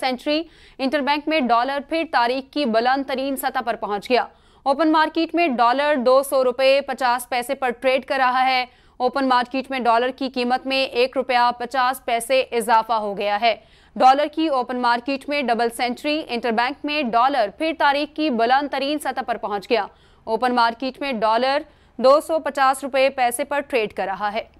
century interbank में dollar फिर तारीख की बुलंद तरीन सतह पर पहुंच गया ओपन मार्केट में डॉलर दो सौ रुपये पचास पैसे पर ट्रेड कर रहा है ओपन मार्केट में डॉलर की कीमत में एक रुपया पचास पैसे इजाफा हो गया है डॉलर की ओपन मार्केट में डबल सेंचुरी इंटरबैंक में डॉलर फिर तारीख की बुलंद तरीन सतह पर पहुंच गया ओपन मार्केट में डॉलर दो सौ पचास रुपये पैसे पर ट्रेड कर रहा है